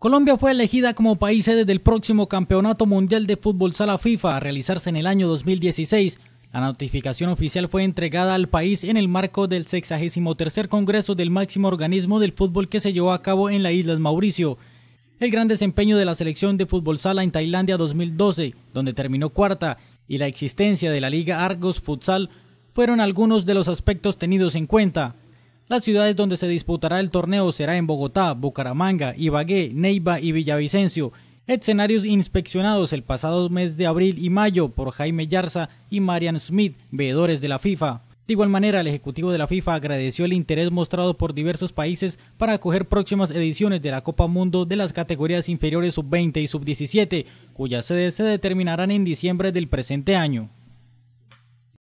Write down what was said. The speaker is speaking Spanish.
Colombia fue elegida como país sede del próximo Campeonato Mundial de Fútbol Sala FIFA a realizarse en el año 2016. La notificación oficial fue entregada al país en el marco del 63 Congreso del máximo organismo del fútbol que se llevó a cabo en la Isla Mauricio. El gran desempeño de la selección de fútbol sala en Tailandia 2012, donde terminó cuarta, y la existencia de la Liga Argos Futsal fueron algunos de los aspectos tenidos en cuenta. Las ciudades donde se disputará el torneo será en Bogotá, Bucaramanga, Ibagué, Neiva y Villavicencio, escenarios inspeccionados el pasado mes de abril y mayo por Jaime Yarza y Marian Smith, veedores de la FIFA. De igual manera, el Ejecutivo de la FIFA agradeció el interés mostrado por diversos países para acoger próximas ediciones de la Copa Mundo de las categorías inferiores sub-20 y sub-17, cuyas sedes se determinarán en diciembre del presente año.